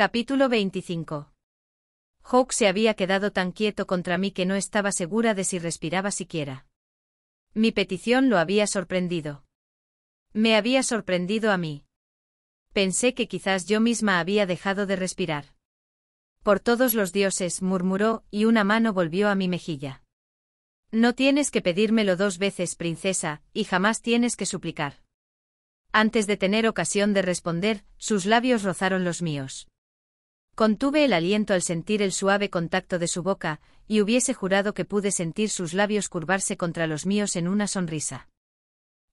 Capítulo 25. Hawk se había quedado tan quieto contra mí que no estaba segura de si respiraba siquiera. Mi petición lo había sorprendido. Me había sorprendido a mí. Pensé que quizás yo misma había dejado de respirar. Por todos los dioses, murmuró, y una mano volvió a mi mejilla. No tienes que pedírmelo dos veces, princesa, y jamás tienes que suplicar. Antes de tener ocasión de responder, sus labios rozaron los míos. Contuve el aliento al sentir el suave contacto de su boca, y hubiese jurado que pude sentir sus labios curvarse contra los míos en una sonrisa.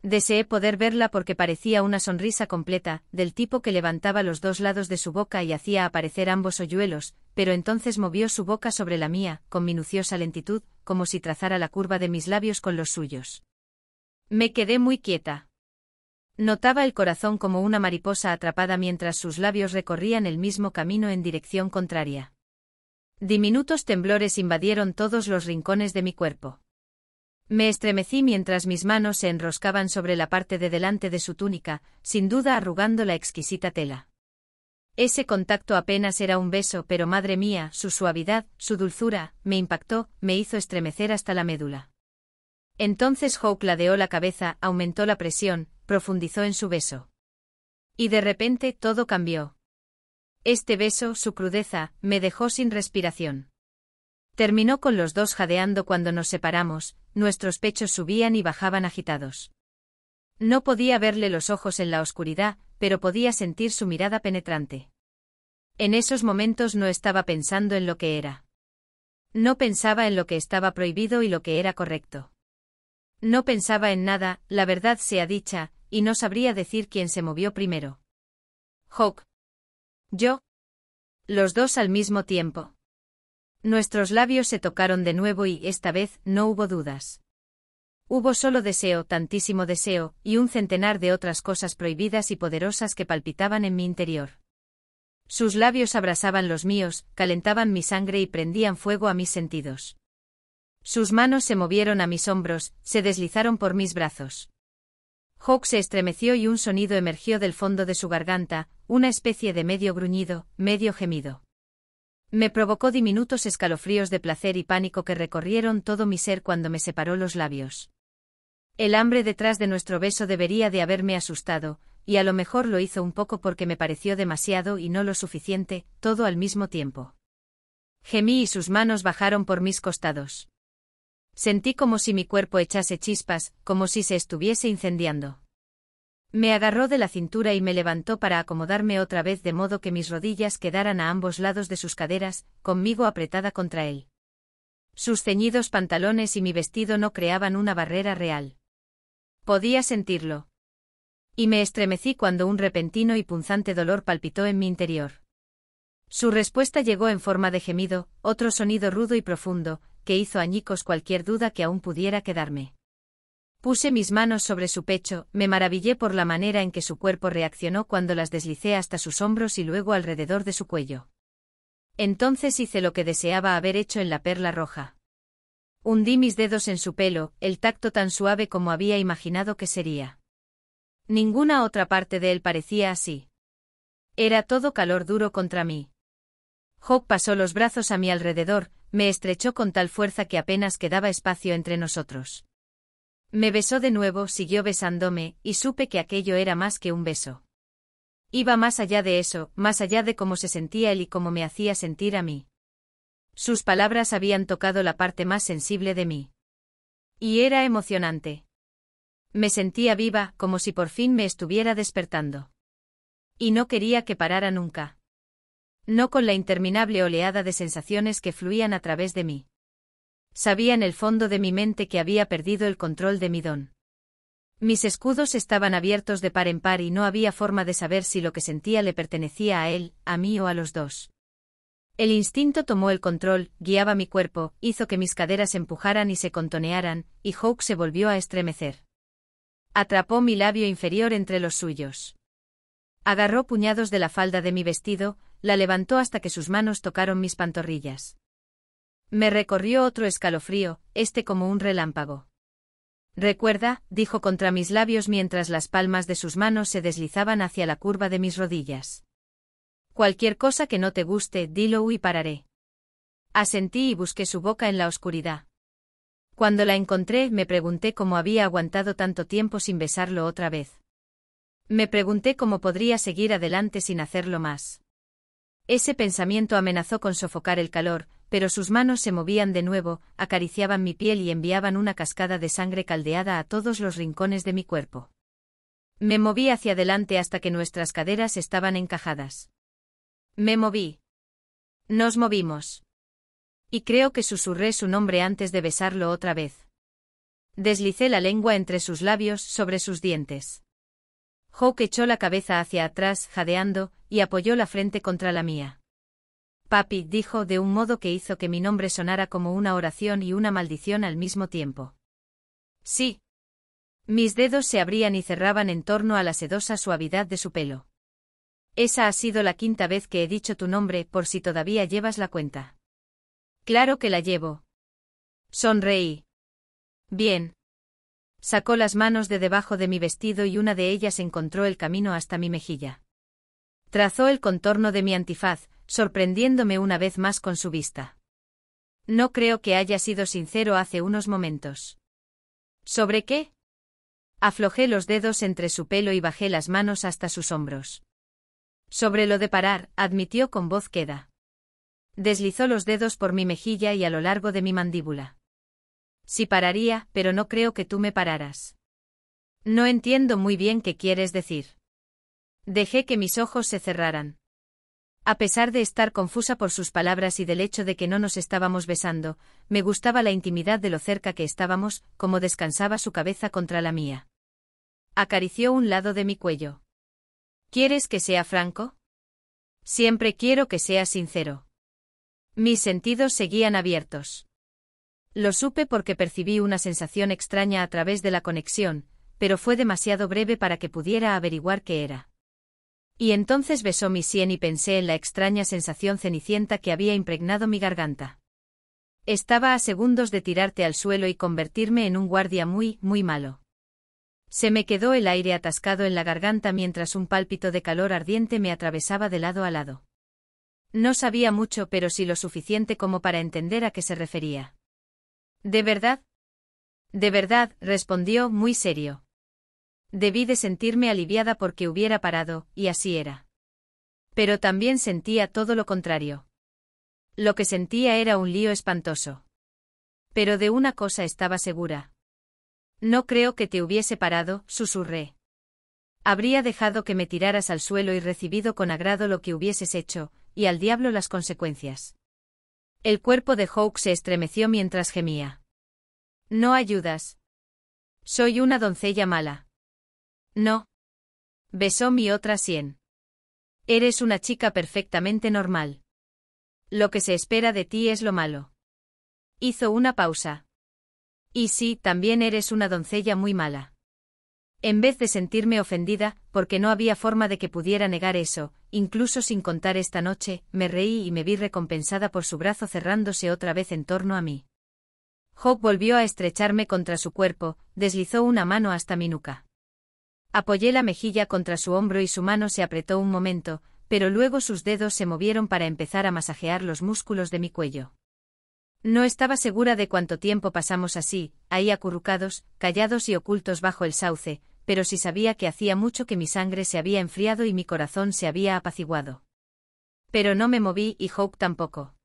Deseé poder verla porque parecía una sonrisa completa, del tipo que levantaba los dos lados de su boca y hacía aparecer ambos hoyuelos, pero entonces movió su boca sobre la mía, con minuciosa lentitud, como si trazara la curva de mis labios con los suyos. Me quedé muy quieta. Notaba el corazón como una mariposa atrapada mientras sus labios recorrían el mismo camino en dirección contraria. Diminutos temblores invadieron todos los rincones de mi cuerpo. Me estremecí mientras mis manos se enroscaban sobre la parte de delante de su túnica, sin duda arrugando la exquisita tela. Ese contacto apenas era un beso, pero madre mía, su suavidad, su dulzura, me impactó, me hizo estremecer hasta la médula. Entonces Hawk ladeó la cabeza, aumentó la presión, profundizó en su beso. Y de repente todo cambió. Este beso, su crudeza, me dejó sin respiración. Terminó con los dos jadeando cuando nos separamos, nuestros pechos subían y bajaban agitados. No podía verle los ojos en la oscuridad, pero podía sentir su mirada penetrante. En esos momentos no estaba pensando en lo que era. No pensaba en lo que estaba prohibido y lo que era correcto. No pensaba en nada, la verdad sea dicha, y no sabría decir quién se movió primero. Hawk. Yo. Los dos al mismo tiempo. Nuestros labios se tocaron de nuevo y esta vez no hubo dudas. Hubo solo deseo, tantísimo deseo, y un centenar de otras cosas prohibidas y poderosas que palpitaban en mi interior. Sus labios abrasaban los míos, calentaban mi sangre y prendían fuego a mis sentidos. Sus manos se movieron a mis hombros, se deslizaron por mis brazos. Hawk se estremeció y un sonido emergió del fondo de su garganta, una especie de medio gruñido, medio gemido. Me provocó diminutos escalofríos de placer y pánico que recorrieron todo mi ser cuando me separó los labios. El hambre detrás de nuestro beso debería de haberme asustado, y a lo mejor lo hizo un poco porque me pareció demasiado y no lo suficiente, todo al mismo tiempo. Gemí y sus manos bajaron por mis costados. Sentí como si mi cuerpo echase chispas, como si se estuviese incendiando. Me agarró de la cintura y me levantó para acomodarme otra vez de modo que mis rodillas quedaran a ambos lados de sus caderas, conmigo apretada contra él. Sus ceñidos pantalones y mi vestido no creaban una barrera real. Podía sentirlo. Y me estremecí cuando un repentino y punzante dolor palpitó en mi interior. Su respuesta llegó en forma de gemido, otro sonido rudo y profundo, que hizo añicos cualquier duda que aún pudiera quedarme. Puse mis manos sobre su pecho, me maravillé por la manera en que su cuerpo reaccionó cuando las deslicé hasta sus hombros y luego alrededor de su cuello. Entonces hice lo que deseaba haber hecho en la perla roja. Hundí mis dedos en su pelo, el tacto tan suave como había imaginado que sería. Ninguna otra parte de él parecía así. Era todo calor duro contra mí. Hawk pasó los brazos a mi alrededor, me estrechó con tal fuerza que apenas quedaba espacio entre nosotros. Me besó de nuevo, siguió besándome, y supe que aquello era más que un beso. Iba más allá de eso, más allá de cómo se sentía él y cómo me hacía sentir a mí. Sus palabras habían tocado la parte más sensible de mí. Y era emocionante. Me sentía viva, como si por fin me estuviera despertando. Y no quería que parara nunca no con la interminable oleada de sensaciones que fluían a través de mí. Sabía en el fondo de mi mente que había perdido el control de mi don. Mis escudos estaban abiertos de par en par y no había forma de saber si lo que sentía le pertenecía a él, a mí o a los dos. El instinto tomó el control, guiaba mi cuerpo, hizo que mis caderas empujaran y se contonearan, y Hawk se volvió a estremecer. Atrapó mi labio inferior entre los suyos. Agarró puñados de la falda de mi vestido, la levantó hasta que sus manos tocaron mis pantorrillas. Me recorrió otro escalofrío, este como un relámpago. Recuerda, dijo contra mis labios mientras las palmas de sus manos se deslizaban hacia la curva de mis rodillas. Cualquier cosa que no te guste, dilo y pararé. Asentí y busqué su boca en la oscuridad. Cuando la encontré me pregunté cómo había aguantado tanto tiempo sin besarlo otra vez. Me pregunté cómo podría seguir adelante sin hacerlo más. Ese pensamiento amenazó con sofocar el calor, pero sus manos se movían de nuevo, acariciaban mi piel y enviaban una cascada de sangre caldeada a todos los rincones de mi cuerpo. Me moví hacia adelante hasta que nuestras caderas estaban encajadas. Me moví. Nos movimos. Y creo que susurré su nombre antes de besarlo otra vez. Deslicé la lengua entre sus labios sobre sus dientes. Hawk echó la cabeza hacia atrás, jadeando, y apoyó la frente contra la mía. Papi, dijo de un modo que hizo que mi nombre sonara como una oración y una maldición al mismo tiempo. Sí. Mis dedos se abrían y cerraban en torno a la sedosa suavidad de su pelo. Esa ha sido la quinta vez que he dicho tu nombre, por si todavía llevas la cuenta. Claro que la llevo. Sonreí. Bien. Sacó las manos de debajo de mi vestido y una de ellas encontró el camino hasta mi mejilla. Trazó el contorno de mi antifaz, sorprendiéndome una vez más con su vista. No creo que haya sido sincero hace unos momentos. ¿Sobre qué? Aflojé los dedos entre su pelo y bajé las manos hasta sus hombros. Sobre lo de parar, admitió con voz queda. Deslizó los dedos por mi mejilla y a lo largo de mi mandíbula. Si pararía, pero no creo que tú me pararas. No entiendo muy bien qué quieres decir. Dejé que mis ojos se cerraran. A pesar de estar confusa por sus palabras y del hecho de que no nos estábamos besando, me gustaba la intimidad de lo cerca que estábamos, como descansaba su cabeza contra la mía. Acarició un lado de mi cuello. ¿Quieres que sea franco? Siempre quiero que sea sincero. Mis sentidos seguían abiertos. Lo supe porque percibí una sensación extraña a través de la conexión, pero fue demasiado breve para que pudiera averiguar qué era. Y entonces besó mi sien y pensé en la extraña sensación cenicienta que había impregnado mi garganta. Estaba a segundos de tirarte al suelo y convertirme en un guardia muy, muy malo. Se me quedó el aire atascado en la garganta mientras un pálpito de calor ardiente me atravesaba de lado a lado. No sabía mucho, pero sí lo suficiente como para entender a qué se refería. ¿De verdad? De verdad, respondió, muy serio. Debí de sentirme aliviada porque hubiera parado, y así era. Pero también sentía todo lo contrario. Lo que sentía era un lío espantoso. Pero de una cosa estaba segura. No creo que te hubiese parado, susurré. Habría dejado que me tiraras al suelo y recibido con agrado lo que hubieses hecho, y al diablo las consecuencias. El cuerpo de Hawk se estremeció mientras gemía. No ayudas. Soy una doncella mala. No. Besó mi otra sien. Eres una chica perfectamente normal. Lo que se espera de ti es lo malo. Hizo una pausa. Y sí, también eres una doncella muy mala. En vez de sentirme ofendida, porque no había forma de que pudiera negar eso, incluso sin contar esta noche, me reí y me vi recompensada por su brazo cerrándose otra vez en torno a mí. Hawk volvió a estrecharme contra su cuerpo, deslizó una mano hasta mi nuca. Apoyé la mejilla contra su hombro y su mano se apretó un momento, pero luego sus dedos se movieron para empezar a masajear los músculos de mi cuello. No estaba segura de cuánto tiempo pasamos así, ahí acurrucados, callados y ocultos bajo el sauce, pero sí sabía que hacía mucho que mi sangre se había enfriado y mi corazón se había apaciguado. Pero no me moví y Hope tampoco.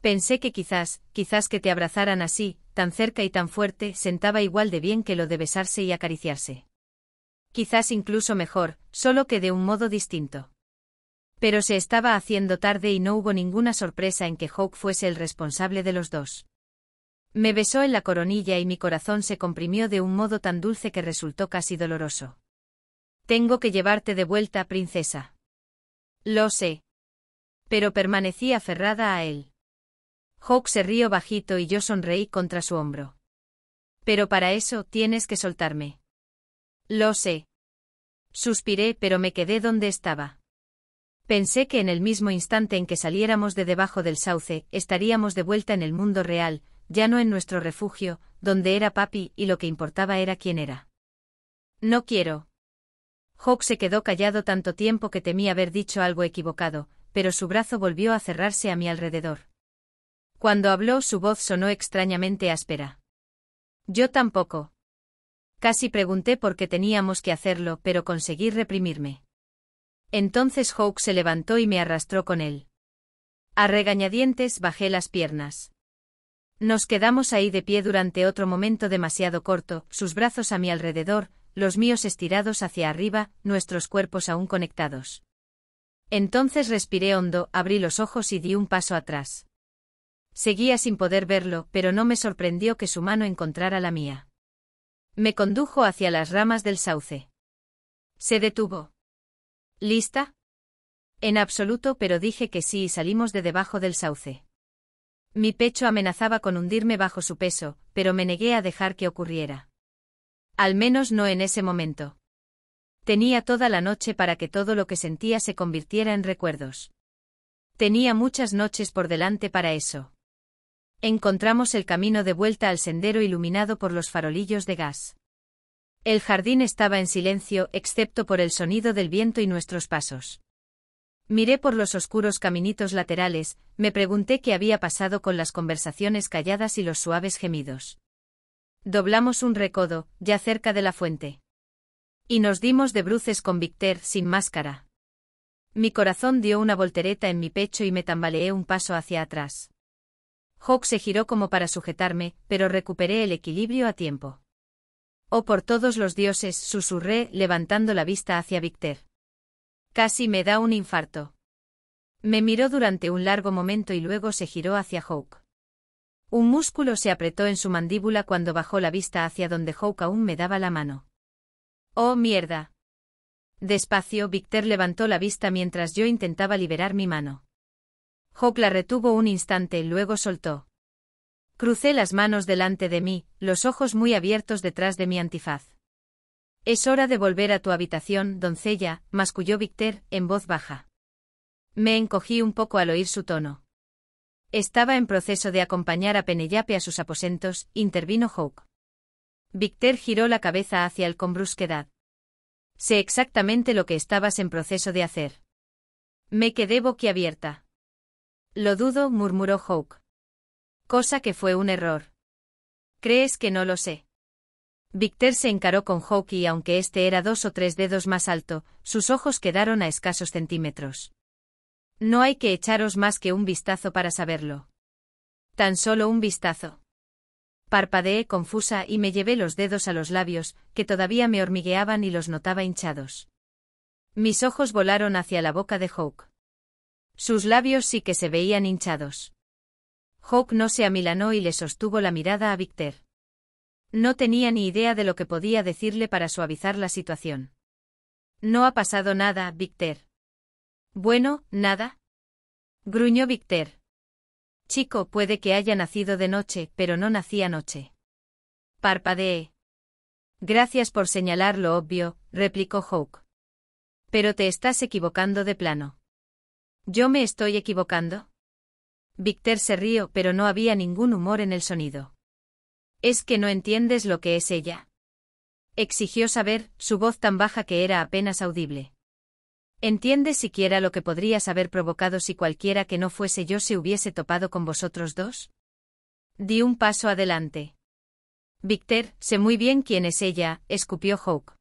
Pensé que quizás, quizás que te abrazaran así, tan cerca y tan fuerte, sentaba igual de bien que lo de besarse y acariciarse quizás incluso mejor, solo que de un modo distinto. Pero se estaba haciendo tarde y no hubo ninguna sorpresa en que Hawk fuese el responsable de los dos. Me besó en la coronilla y mi corazón se comprimió de un modo tan dulce que resultó casi doloroso. Tengo que llevarte de vuelta, princesa. Lo sé. Pero permanecí aferrada a él. Hawk se rió bajito y yo sonreí contra su hombro. Pero para eso tienes que soltarme. Lo sé. Suspiré, pero me quedé donde estaba. Pensé que en el mismo instante en que saliéramos de debajo del sauce, estaríamos de vuelta en el mundo real, ya no en nuestro refugio, donde era papi y lo que importaba era quién era. No quiero. Hawk se quedó callado tanto tiempo que temí haber dicho algo equivocado, pero su brazo volvió a cerrarse a mi alrededor. Cuando habló su voz sonó extrañamente áspera. Yo tampoco. Casi pregunté por qué teníamos que hacerlo, pero conseguí reprimirme. Entonces Hawk se levantó y me arrastró con él. A regañadientes bajé las piernas. Nos quedamos ahí de pie durante otro momento demasiado corto, sus brazos a mi alrededor, los míos estirados hacia arriba, nuestros cuerpos aún conectados. Entonces respiré hondo, abrí los ojos y di un paso atrás. Seguía sin poder verlo, pero no me sorprendió que su mano encontrara la mía. Me condujo hacia las ramas del sauce. Se detuvo. ¿Lista? En absoluto, pero dije que sí y salimos de debajo del sauce. Mi pecho amenazaba con hundirme bajo su peso, pero me negué a dejar que ocurriera. Al menos no en ese momento. Tenía toda la noche para que todo lo que sentía se convirtiera en recuerdos. Tenía muchas noches por delante para eso encontramos el camino de vuelta al sendero iluminado por los farolillos de gas. El jardín estaba en silencio, excepto por el sonido del viento y nuestros pasos. Miré por los oscuros caminitos laterales, me pregunté qué había pasado con las conversaciones calladas y los suaves gemidos. Doblamos un recodo, ya cerca de la fuente. Y nos dimos de bruces con Victor sin máscara. Mi corazón dio una voltereta en mi pecho y me tambaleé un paso hacia atrás. Hawk se giró como para sujetarme, pero recuperé el equilibrio a tiempo. Oh por todos los dioses, susurré, levantando la vista hacia Victor. Casi me da un infarto. Me miró durante un largo momento y luego se giró hacia Hawk. Un músculo se apretó en su mandíbula cuando bajó la vista hacia donde Hawk aún me daba la mano. Oh mierda. Despacio, Victor levantó la vista mientras yo intentaba liberar mi mano. Hawk la retuvo un instante y luego soltó. Crucé las manos delante de mí, los ojos muy abiertos detrás de mi antifaz. Es hora de volver a tu habitación, doncella, masculló Victor, en voz baja. Me encogí un poco al oír su tono. Estaba en proceso de acompañar a Penellape a sus aposentos, intervino Hawk. Victor giró la cabeza hacia él con brusquedad. Sé exactamente lo que estabas en proceso de hacer. Me quedé boquiabierta. Lo dudo, murmuró Hawk. Cosa que fue un error. ¿Crees que no lo sé? Victor se encaró con Hawk y aunque este era dos o tres dedos más alto, sus ojos quedaron a escasos centímetros. No hay que echaros más que un vistazo para saberlo. Tan solo un vistazo. Parpadeé confusa y me llevé los dedos a los labios, que todavía me hormigueaban y los notaba hinchados. Mis ojos volaron hacia la boca de Hawk. Sus labios sí que se veían hinchados. Hawk no se amilanó y le sostuvo la mirada a Victor. No tenía ni idea de lo que podía decirle para suavizar la situación. No ha pasado nada, Victor. Bueno, nada. Gruñó Victor. Chico, puede que haya nacido de noche, pero no nací anoche. Parpadeé. Gracias por señalar lo obvio, replicó Hawk. Pero te estás equivocando de plano. ¿Yo me estoy equivocando? Víctor se rió, pero no había ningún humor en el sonido. ¿Es que no entiendes lo que es ella? Exigió saber, su voz tan baja que era apenas audible. ¿Entiendes siquiera lo que podrías haber provocado si cualquiera que no fuese yo se hubiese topado con vosotros dos? Di un paso adelante. «Víctor, sé muy bien quién es ella, escupió Hawk.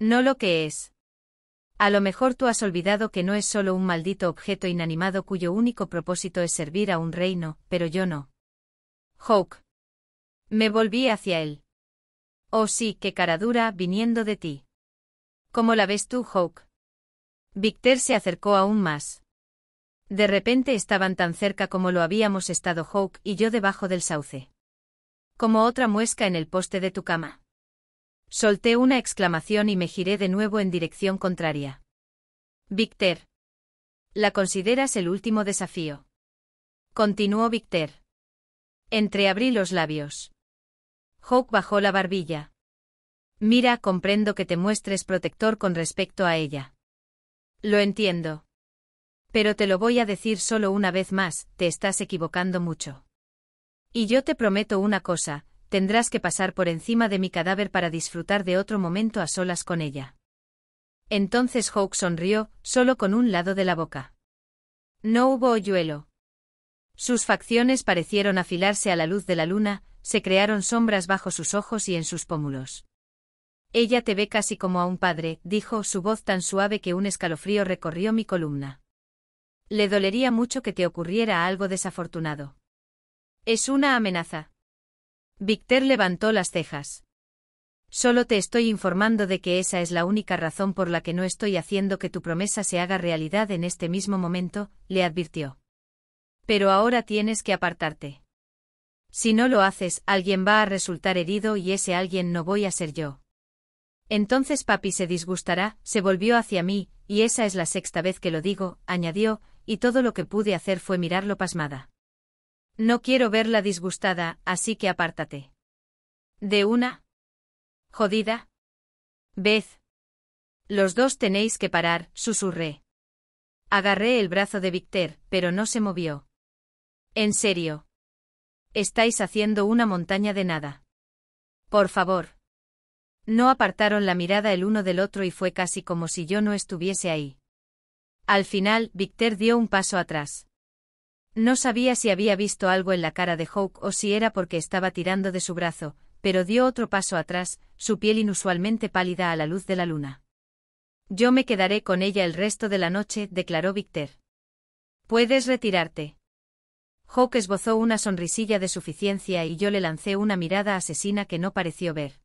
No lo que es. A lo mejor tú has olvidado que no es solo un maldito objeto inanimado cuyo único propósito es servir a un reino, pero yo no. Hawk. Me volví hacia él. Oh sí, qué cara dura, viniendo de ti. ¿Cómo la ves tú, Hawk? Victor se acercó aún más. De repente estaban tan cerca como lo habíamos estado Hawk y yo debajo del sauce. Como otra muesca en el poste de tu cama. Solté una exclamación y me giré de nuevo en dirección contraria. Victor. La consideras el último desafío. Continuó Victor. Entreabrí los labios. Hawk bajó la barbilla. Mira, comprendo que te muestres protector con respecto a ella. Lo entiendo. Pero te lo voy a decir solo una vez más, te estás equivocando mucho. Y yo te prometo una cosa, tendrás que pasar por encima de mi cadáver para disfrutar de otro momento a solas con ella. Entonces Hawk sonrió, solo con un lado de la boca. No hubo hoyuelo. Sus facciones parecieron afilarse a la luz de la luna, se crearon sombras bajo sus ojos y en sus pómulos. Ella te ve casi como a un padre, dijo su voz tan suave que un escalofrío recorrió mi columna. Le dolería mucho que te ocurriera algo desafortunado. Es una amenaza. Victor levantó las cejas. Solo te estoy informando de que esa es la única razón por la que no estoy haciendo que tu promesa se haga realidad en este mismo momento, le advirtió. Pero ahora tienes que apartarte. Si no lo haces, alguien va a resultar herido y ese alguien no voy a ser yo. Entonces papi se disgustará, se volvió hacia mí, y esa es la sexta vez que lo digo, añadió, y todo lo que pude hacer fue mirarlo pasmada. No quiero verla disgustada, así que apártate. De una. Jodida. ¿Vez? Los dos tenéis que parar, susurré. Agarré el brazo de Victor, pero no se movió. En serio. Estáis haciendo una montaña de nada. Por favor. No apartaron la mirada el uno del otro y fue casi como si yo no estuviese ahí. Al final, Victor dio un paso atrás. No sabía si había visto algo en la cara de Hawk o si era porque estaba tirando de su brazo, pero dio otro paso atrás, su piel inusualmente pálida a la luz de la luna. Yo me quedaré con ella el resto de la noche, declaró Victor. Puedes retirarte. Hawk esbozó una sonrisilla de suficiencia y yo le lancé una mirada asesina que no pareció ver.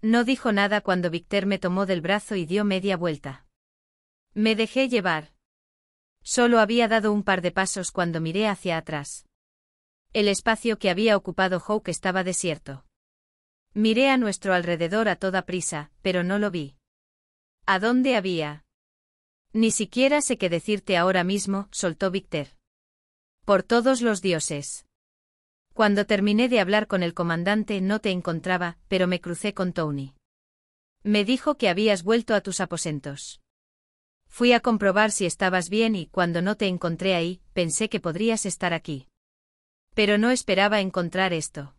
No dijo nada cuando Victor me tomó del brazo y dio media vuelta. Me dejé llevar. Solo había dado un par de pasos cuando miré hacia atrás. El espacio que había ocupado Hawk estaba desierto. Miré a nuestro alrededor a toda prisa, pero no lo vi. ¿A dónde había? Ni siquiera sé qué decirte ahora mismo, soltó Víctor. Por todos los dioses. Cuando terminé de hablar con el comandante no te encontraba, pero me crucé con Tony. Me dijo que habías vuelto a tus aposentos. Fui a comprobar si estabas bien y, cuando no te encontré ahí, pensé que podrías estar aquí. Pero no esperaba encontrar esto.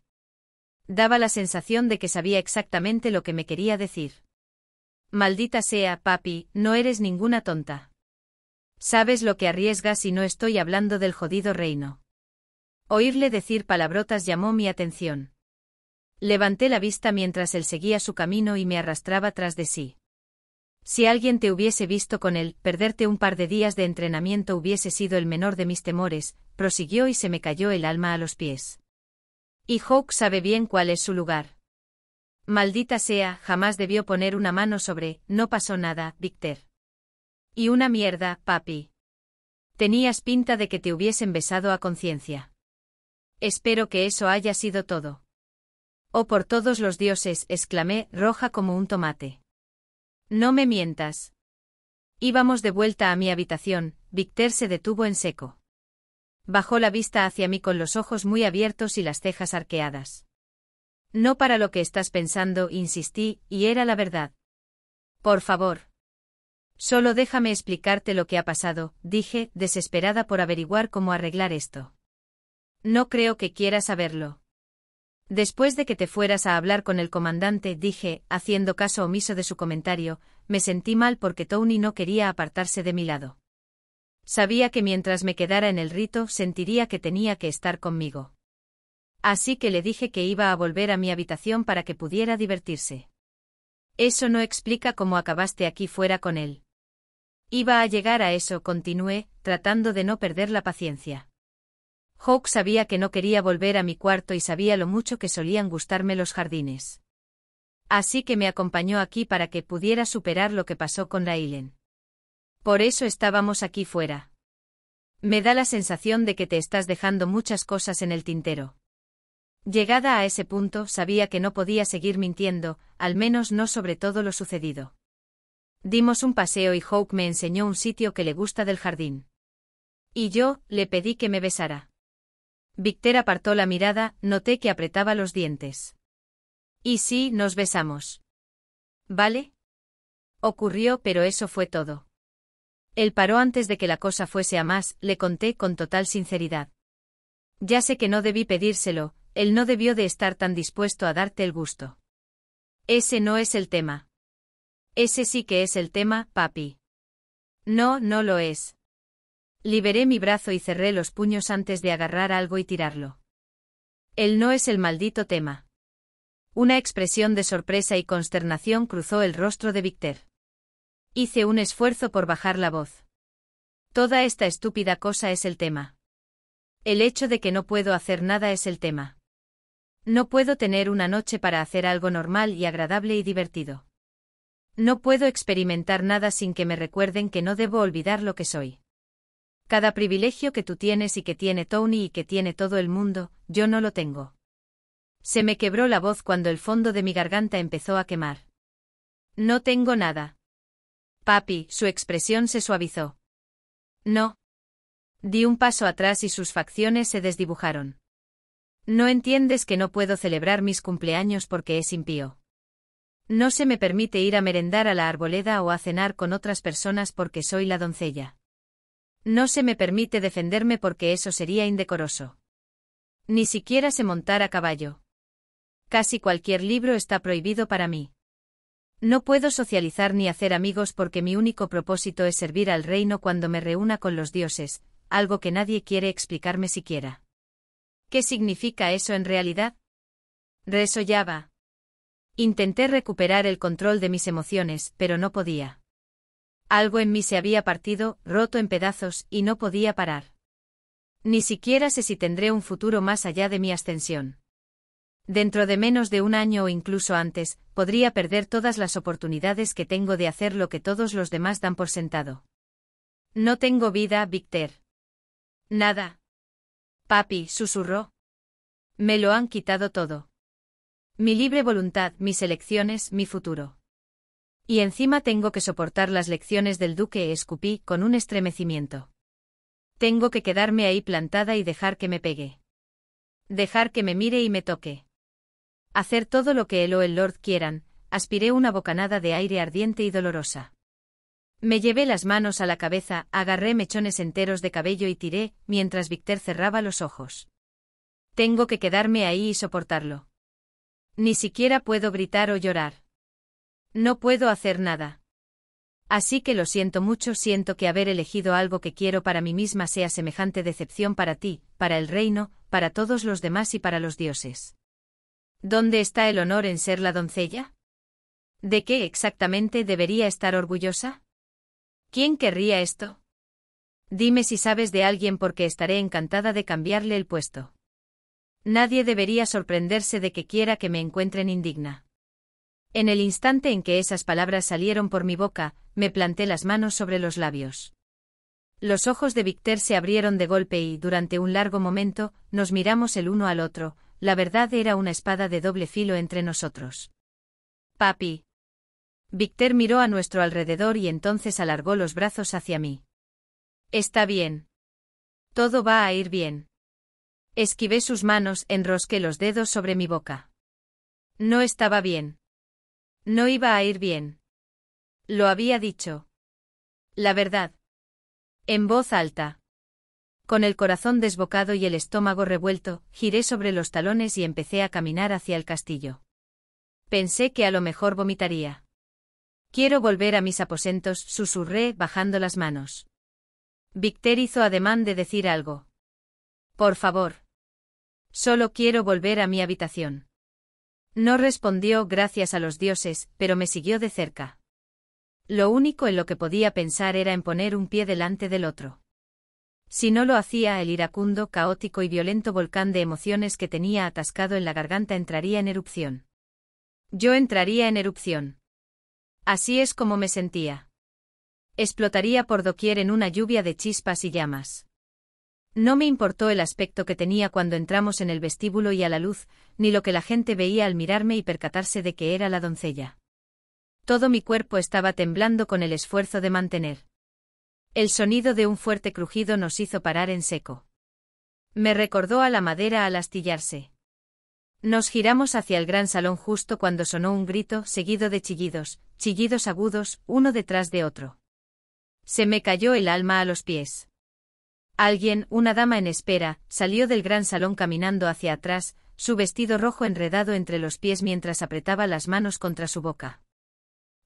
Daba la sensación de que sabía exactamente lo que me quería decir. Maldita sea, papi, no eres ninguna tonta. Sabes lo que arriesgas y no estoy hablando del jodido reino. Oírle decir palabrotas llamó mi atención. Levanté la vista mientras él seguía su camino y me arrastraba tras de sí. Si alguien te hubiese visto con él, perderte un par de días de entrenamiento hubiese sido el menor de mis temores, prosiguió y se me cayó el alma a los pies. Y Hawk sabe bien cuál es su lugar. Maldita sea, jamás debió poner una mano sobre, no pasó nada, Víctor. Y una mierda, papi. Tenías pinta de que te hubiesen besado a conciencia. Espero que eso haya sido todo. Oh por todos los dioses, exclamé, roja como un tomate. No me mientas. Íbamos de vuelta a mi habitación, Victor se detuvo en seco. Bajó la vista hacia mí con los ojos muy abiertos y las cejas arqueadas. No para lo que estás pensando, insistí, y era la verdad. Por favor. Solo déjame explicarte lo que ha pasado, dije, desesperada por averiguar cómo arreglar esto. No creo que quieras saberlo. Después de que te fueras a hablar con el comandante, dije, haciendo caso omiso de su comentario, me sentí mal porque Tony no quería apartarse de mi lado. Sabía que mientras me quedara en el rito sentiría que tenía que estar conmigo. Así que le dije que iba a volver a mi habitación para que pudiera divertirse. Eso no explica cómo acabaste aquí fuera con él. Iba a llegar a eso, continué, tratando de no perder la paciencia. Hawk sabía que no quería volver a mi cuarto y sabía lo mucho que solían gustarme los jardines. Así que me acompañó aquí para que pudiera superar lo que pasó con Railen. Por eso estábamos aquí fuera. Me da la sensación de que te estás dejando muchas cosas en el tintero. Llegada a ese punto, sabía que no podía seguir mintiendo, al menos no sobre todo lo sucedido. Dimos un paseo y Hawk me enseñó un sitio que le gusta del jardín. Y yo, le pedí que me besara. Victor apartó la mirada, noté que apretaba los dientes. ¿Y sí, nos besamos? ¿Vale? Ocurrió, pero eso fue todo. Él paró antes de que la cosa fuese a más, le conté con total sinceridad. Ya sé que no debí pedírselo, él no debió de estar tan dispuesto a darte el gusto. Ese no es el tema. Ese sí que es el tema, papi. No, no lo es. Liberé mi brazo y cerré los puños antes de agarrar algo y tirarlo. El no es el maldito tema. Una expresión de sorpresa y consternación cruzó el rostro de Víctor. Hice un esfuerzo por bajar la voz. Toda esta estúpida cosa es el tema. El hecho de que no puedo hacer nada es el tema. No puedo tener una noche para hacer algo normal y agradable y divertido. No puedo experimentar nada sin que me recuerden que no debo olvidar lo que soy. Cada privilegio que tú tienes y que tiene Tony y que tiene todo el mundo, yo no lo tengo. Se me quebró la voz cuando el fondo de mi garganta empezó a quemar. No tengo nada. Papi, su expresión se suavizó. No. Di un paso atrás y sus facciones se desdibujaron. No entiendes que no puedo celebrar mis cumpleaños porque es impío. No se me permite ir a merendar a la arboleda o a cenar con otras personas porque soy la doncella. No se me permite defenderme porque eso sería indecoroso. Ni siquiera se montar a caballo. Casi cualquier libro está prohibido para mí. No puedo socializar ni hacer amigos porque mi único propósito es servir al reino cuando me reúna con los dioses, algo que nadie quiere explicarme siquiera. ¿Qué significa eso en realidad? Resollaba. Intenté recuperar el control de mis emociones, pero no podía. Algo en mí se había partido, roto en pedazos, y no podía parar. Ni siquiera sé si tendré un futuro más allá de mi ascensión. Dentro de menos de un año o incluso antes, podría perder todas las oportunidades que tengo de hacer lo que todos los demás dan por sentado. No tengo vida, Víctor. Nada. Papi, susurró. Me lo han quitado todo. Mi libre voluntad, mis elecciones, mi futuro. Y encima tengo que soportar las lecciones del duque, escupí con un estremecimiento. Tengo que quedarme ahí plantada y dejar que me pegue. Dejar que me mire y me toque. Hacer todo lo que él o el lord quieran, aspiré una bocanada de aire ardiente y dolorosa. Me llevé las manos a la cabeza, agarré mechones enteros de cabello y tiré, mientras Víctor cerraba los ojos. Tengo que quedarme ahí y soportarlo. Ni siquiera puedo gritar o llorar. No puedo hacer nada. Así que lo siento mucho, siento que haber elegido algo que quiero para mí misma sea semejante decepción para ti, para el reino, para todos los demás y para los dioses. ¿Dónde está el honor en ser la doncella? ¿De qué exactamente debería estar orgullosa? ¿Quién querría esto? Dime si sabes de alguien porque estaré encantada de cambiarle el puesto. Nadie debería sorprenderse de que quiera que me encuentren indigna. En el instante en que esas palabras salieron por mi boca, me planté las manos sobre los labios. Los ojos de Víctor se abrieron de golpe y, durante un largo momento, nos miramos el uno al otro, la verdad era una espada de doble filo entre nosotros. Papi. Víctor miró a nuestro alrededor y entonces alargó los brazos hacia mí. Está bien. Todo va a ir bien. Esquivé sus manos, enrosqué los dedos sobre mi boca. No estaba bien. No iba a ir bien. Lo había dicho. La verdad. En voz alta. Con el corazón desbocado y el estómago revuelto, giré sobre los talones y empecé a caminar hacia el castillo. Pensé que a lo mejor vomitaría. Quiero volver a mis aposentos, susurré, bajando las manos. Victor hizo ademán de decir algo. Por favor. Solo quiero volver a mi habitación. No respondió gracias a los dioses, pero me siguió de cerca. Lo único en lo que podía pensar era en poner un pie delante del otro. Si no lo hacía, el iracundo, caótico y violento volcán de emociones que tenía atascado en la garganta entraría en erupción. Yo entraría en erupción. Así es como me sentía. Explotaría por doquier en una lluvia de chispas y llamas. No me importó el aspecto que tenía cuando entramos en el vestíbulo y a la luz, ni lo que la gente veía al mirarme y percatarse de que era la doncella. Todo mi cuerpo estaba temblando con el esfuerzo de mantener. El sonido de un fuerte crujido nos hizo parar en seco. Me recordó a la madera al astillarse. Nos giramos hacia el gran salón justo cuando sonó un grito seguido de chillidos, chillidos agudos, uno detrás de otro. Se me cayó el alma a los pies. Alguien, una dama en espera, salió del gran salón caminando hacia atrás, su vestido rojo enredado entre los pies mientras apretaba las manos contra su boca.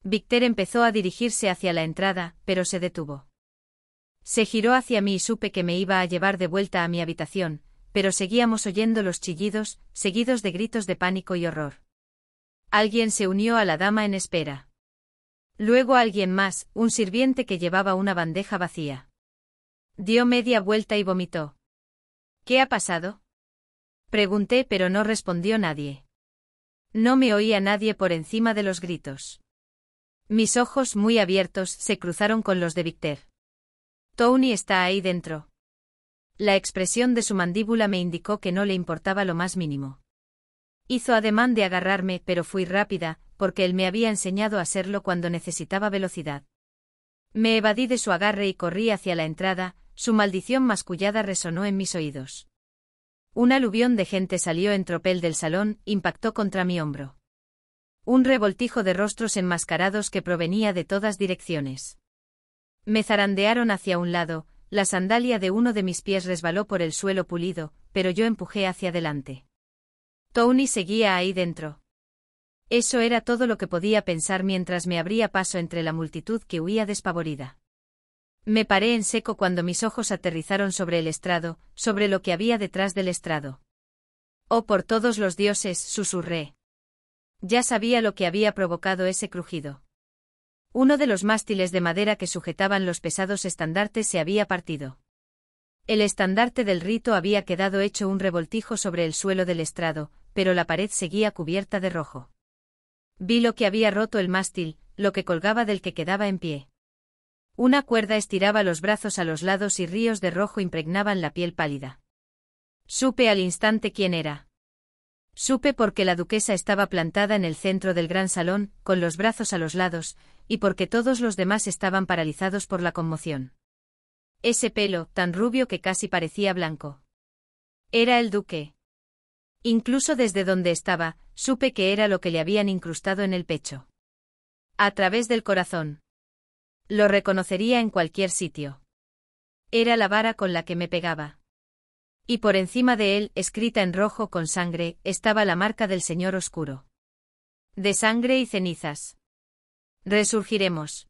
Víctor empezó a dirigirse hacia la entrada, pero se detuvo. Se giró hacia mí y supe que me iba a llevar de vuelta a mi habitación, pero seguíamos oyendo los chillidos, seguidos de gritos de pánico y horror. Alguien se unió a la dama en espera. Luego alguien más, un sirviente que llevaba una bandeja vacía. Dio media vuelta y vomitó. ¿Qué ha pasado? Pregunté pero no respondió nadie. No me oía nadie por encima de los gritos. Mis ojos muy abiertos se cruzaron con los de Victor. Tony está ahí dentro. La expresión de su mandíbula me indicó que no le importaba lo más mínimo. Hizo ademán de agarrarme, pero fui rápida, porque él me había enseñado a hacerlo cuando necesitaba velocidad. Me evadí de su agarre y corrí hacia la entrada, su maldición mascullada resonó en mis oídos. Un aluvión de gente salió en tropel del salón, impactó contra mi hombro. Un revoltijo de rostros enmascarados que provenía de todas direcciones. Me zarandearon hacia un lado, la sandalia de uno de mis pies resbaló por el suelo pulido, pero yo empujé hacia adelante. Tony seguía ahí dentro. Eso era todo lo que podía pensar mientras me abría paso entre la multitud que huía despavorida. Me paré en seco cuando mis ojos aterrizaron sobre el estrado, sobre lo que había detrás del estrado. Oh, por todos los dioses, susurré. Ya sabía lo que había provocado ese crujido. Uno de los mástiles de madera que sujetaban los pesados estandartes se había partido. El estandarte del rito había quedado hecho un revoltijo sobre el suelo del estrado, pero la pared seguía cubierta de rojo. Vi lo que había roto el mástil, lo que colgaba del que quedaba en pie. Una cuerda estiraba los brazos a los lados y ríos de rojo impregnaban la piel pálida. Supe al instante quién era. Supe porque la duquesa estaba plantada en el centro del gran salón, con los brazos a los lados, y porque todos los demás estaban paralizados por la conmoción. Ese pelo, tan rubio que casi parecía blanco. Era el duque. Incluso desde donde estaba, supe que era lo que le habían incrustado en el pecho. A través del corazón. Lo reconocería en cualquier sitio. Era la vara con la que me pegaba. Y por encima de él, escrita en rojo con sangre, estaba la marca del Señor Oscuro. De sangre y cenizas. Resurgiremos.